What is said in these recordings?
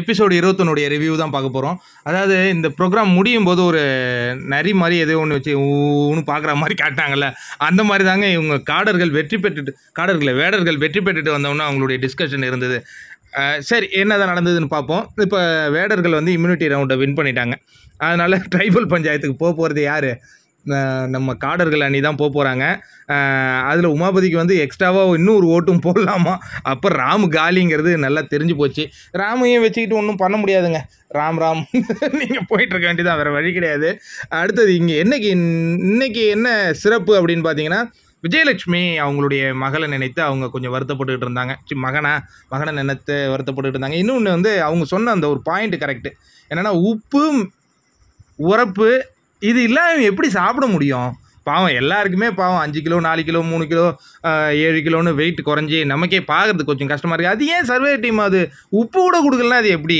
episode இருபத்தொன்னுடைய review தான் பார்க்க போகிறோம் அதாவது இந்த ப்ரோக்ராம் முடியும் போது ஒரு நரி மாதிரி எதோ ஒன்று வச்சு ஊன்னு பார்க்குற மாதிரி காட்டினாங்கல்ல அந்த மாதிரி தாங்க இவங்க காடர்கள் வெற்றி பெற்றுட்டு காடர்களை வேடர்கள் வெற்றி பெற்றுட்டு வந்தோம்னா அவங்களுடைய டிஸ்கஷன் இருந்தது சரி என்னதான் நடந்ததுன்னு பார்ப்போம் இப்போ வேடர்கள் வந்து இம்யூனிட்டி ரவுண்டை வின் பண்ணிட்டாங்க அதனால் ட்ரைபல் பஞ்சாயத்துக்கு போக போகிறது யார் நம்ம காடர்கள் அணி தான் போக போகிறாங்க அதில் உமாபதிக்கு வந்து எக்ஸ்ட்ராவாக இன்னும் ஒரு ஓட்டும் போடலாமா அப்போ ராம் காலிங்கிறது நல்லா தெரிஞ்சு போச்சு ராமையும் வச்சுக்கிட்டு ஒன்றும் பண்ண முடியாதுங்க ராம் ராம் நீங்கள் போயிட்டுருக்க வேண்டியதான் வேறு வழி கிடையாது அடுத்தது இங்கே என்னைக்கு இன்னைக்கு என்ன சிறப்பு அப்படின்னு பார்த்தீங்கன்னா விஜயலட்சுமி அவங்களுடைய மகளை நினைத்து அவங்க கொஞ்சம் வருத்தப்பட்டுக்கிட்டு இருந்தாங்க சி மகனா மகனை நினைத்து வருத்தப்பட்டுக்கிட்டு இருந்தாங்க இன்னொன்று வந்து அவங்க சொன்ன அந்த ஒரு பாயிண்ட் கரெக்டு என்னென்னா உப்பு உரப்பு இது இல்லாமல் எப்படி சாப்பிட முடியும் பாவம் எல்லாருக்குமே பாவம் அஞ்சு கிலோ நாலு கிலோ மூணு கிலோ ஏழு கிலோன்னு வெயிட் குறைஞ்சி நமக்கே பார்க்கறதுக்கு கொஞ்சம் கஷ்டமாக இருக்குது அது ஏன் சர்வே டீம் அது உப்பு கூட கொடுக்கலன்னா அது எப்படி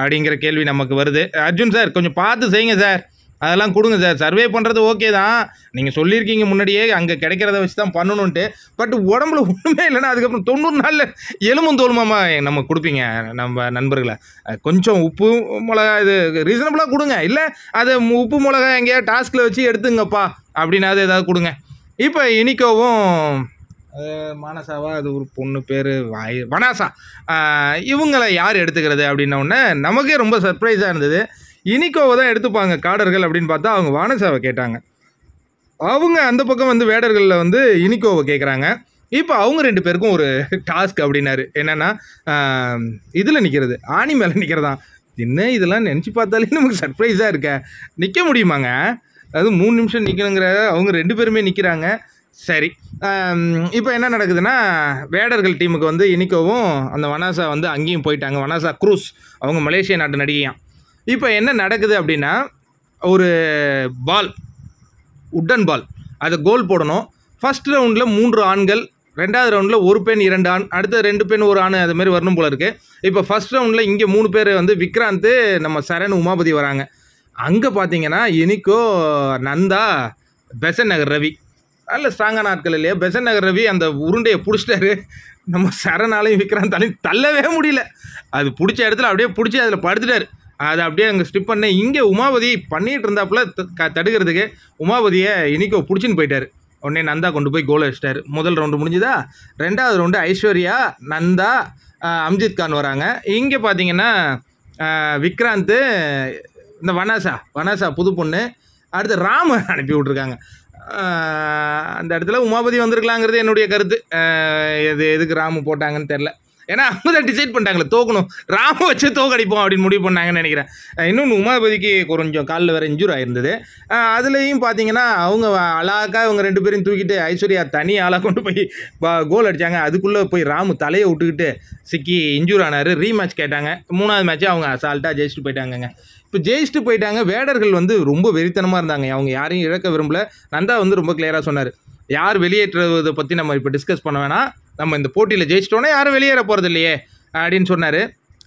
அப்படிங்கிற கேள்வி நமக்கு வருது அர்ஜுன் சார் கொஞ்சம் பார்த்து செய்யுங்க சார் அதெல்லாம் கொடுங்க சார் சர்வே பண்ணுறது ஓகே தான் நீங்கள் சொல்லியிருக்கீங்க முன்னாடியே அங்கே கிடைக்கிறத வச்சு தான் பண்ணணுன்ட்டு பட் உடம்புல ஒன்றுமே இல்லைன்னா அதுக்கப்புறம் தொண்ணூறு நாளில் எலும்பும் தோலுமாமா நம்ம கொடுப்பீங்க நம்ம நண்பர்களை கொஞ்சம் உப்பு மிளகா இது ரீசனபுளாக கொடுங்க இல்லை அதை உப்பு மிளகா எங்கேயா டாஸ்கில் வச்சு எடுத்துங்கப்பா அப்படின்னாவது ஏதாவது கொடுங்க இப்போ இனிக்கோவும் மானசாவா அது ஒரு பொண்ணு பேர் வனாசா இவங்களை யார் எடுத்துக்கிறது அப்படின்ன உடனே நமக்கே ரொம்ப சர்ப்ரைஸாக இருந்தது இனிக்கோவை தான் எடுத்துப்பாங்க காடர்கள் அப்படின்னு பார்த்தா அவங்க வானசாவை கேட்டாங்க அவங்க அந்த பக்கம் வந்து வேடர்களில் வந்து இனிக்கோவை கேட்குறாங்க இப்போ அவங்க ரெண்டு பேருக்கும் ஒரு டாஸ்க் அப்படின்னாரு என்னென்னா இதில் நிற்கிறது ஆணி மேலே நிற்கிறதான் என்ன இதெல்லாம் நினச்சி பார்த்தாலே நமக்கு சர்ப்ரைஸாக இருக்க நிற்க முடியுமாங்க அதாவது மூணு நிமிஷம் நிற்கணுங்கிற அவங்க ரெண்டு பேருமே நிற்கிறாங்க சரி இப்போ என்ன நடக்குதுன்னா வேடர்கள் டீமுக்கு வந்து இனிக்கோவும் அந்த வனாசா வந்து அங்கேயும் போயிட்டாங்க வனாசா குரூஸ் அவங்க மலேசிய நாட்டு நடிகையான் இப்போ என்ன நடக்குது அப்படின்னா ஒரு பால் உட்டன் பால் அதை கோல் போடணும் ஃபஸ்ட் ரவுண்டில் மூன்று ஆண்கள் ரெண்டாவது ரவுண்டில் ஒரு பெண் இரண்டு ஆண் அடுத்த ரெண்டு பெண் ஒரு ஆண் அதுமாரி வரணும் போல இருக்குது இப்போ ஃபஸ்ட் ரவுண்டில் இங்கே மூணு பேர் வந்து விக்ராந்த் நம்ம சரண் உமாபதி வராங்க அங்கே பார்த்தீங்கன்னா இனிக்கோ நந்தா பெசன் நகர் ரவி நல்ல ஸ்ட்ராங்கான ஆட்கள் இல்லையா பெசன் நகர் ரவி அந்த உருண்டையை பிடிச்சிட்டாரு நம்ம சரணாலையும் விக்ராந்தாலையும் தள்ளவே முடியல அது பிடிச்ச இடத்துல அப்படியே பிடிச்சி அதில் படுத்துட்டார் அதை அப்படியே அங்கே ஸ்டிப் பண்ண இங்கே உமாபதி பண்ணிகிட்டு இருந்தாப்புல தடுக்கிறதுக்கு உமாபதியை இன்றைக்கி பிடிச்சின்னு போயிட்டார் உடனே நந்தா கொண்டு போய் கோல் அடிச்சிட்டார் முதல் ரவுண்டு முடிஞ்சுதா ரெண்டாவது ரவுண்டு ஐஸ்வர்யா நந்தா அம்ஜித் கான் வராங்க இங்கே பார்த்தீங்கன்னா விக்ராந்த் இந்த வனாசா வனாசா புது பொண்ணு அடுத்து ராம அனுப்பி விட்ருக்காங்க அந்த இடத்துல உமாபதி வந்திருக்கலாங்கிறது என்னுடைய கருத்து எது எதுக்கு ராமு போட்டாங்கன்னு தெரில ஏன்னா அவங்க தான் டிசைட் பண்ணிட்டாங்களே தோக்கணும் ராம வச்சு தோக்கடிப்போம் அப்படின்னு முடிவு பண்ணாங்கன்னு நினைக்கிறேன் இன்னொன்று உமாபதிக்கு கொஞ்சம் காலில் வேறு இன்ஜூர் ஆயிருந்தது அதுலேயும் பார்த்தீங்கன்னா அவங்க அழகாக அவங்க ரெண்டு பேரும் தூக்கிட்டு ஐஸ்வர்யா தனி ஆளாக கொண்டு போய் கோல் அடித்தாங்க அதுக்குள்ளே போய் ராமு தலையை விட்டுக்கிட்டு சிக்கி இன்ஜூர் ஆனார் ரீமேட்ச் கேட்டாங்க மூணாவது மேட்ச்சே அவங்க அசால்ட்டாக ஜெயிச்சுட்டு போயிட்டாங்கங்க இப்போ ஜெயிச்சுட்டு போயிட்டாங்க வேடர்கள் வந்து ரொம்ப வெறித்தனமாக இருந்தாங்க அவங்க யாரையும் இழக்க விரும்பல நந்தா வந்து ரொம்ப கிளியராக சொன்னார் யார் வெளியேற்றுவதை பற்றி நம்ம இப்போ டிஸ்கஸ் பண்ண வேணாம் நம்ம இந்த போட்டியில் ஜெயிச்சிட்டோனே யாரும் வெளியேற போகிறது இல்லையே அப்படின்னு சொன்னார்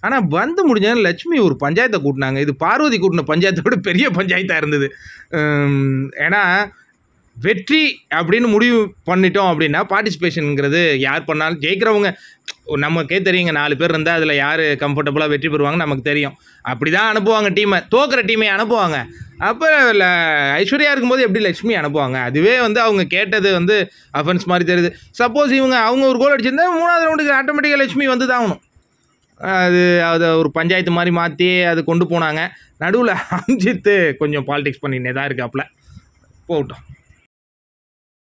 ஆனால் வந்து முடிஞ்சாலும் லட்சுமி ஒரு பஞ்சாயத்தை கூட்டினாங்க இது பார்வதி கூட்டின பஞ்சாயத்தோட பெரிய பஞ்சாயத்தாக இருந்தது ஏன்னா வெற்றி அப்படின்னு முடிவு பண்ணிட்டோம் அப்படின்னா பார்ட்டிசிபேஷனுங்கிறது யார் பண்ணாலும் ஜெயிக்கிறவங்க நமக்கே தெரியுங்க நாலு பேர் இருந்தால் அதில் யார் கம்ஃபர்டபுளாக வெற்றி பெறுவாங்கன்னு நமக்கு தெரியும் அப்படி தான் அனுப்புவாங்க டீமை தோக்கிற டீமை அனுப்புவாங்க அப்போ ஐஸ்வர்யா இருக்கும்போது எப்படி லக்ஷ்மி அனுப்புவாங்க அதுவே வந்து அவங்க கேட்டது வந்து அஃபென்ஸ் மாதிரி தெரியுது சப்போஸ் இவங்க அவங்க ஒரு கோல் அடிச்சிருந்தா மூணாவது ரவுண்டுக்கு ஆட்டோமேட்டிக்காக லக்ஷ்மி வந்து தான் ஆகணும் அது அதை ஒரு பஞ்சாயத்து மாதிரி மாற்றி அது கொண்டு போனாங்க நடுவில் அஞ்சித்து கொஞ்சம் பாலிடிக்ஸ் பண்ணிக்கிட்டே தான் இருக்காப்புல போகட்டும்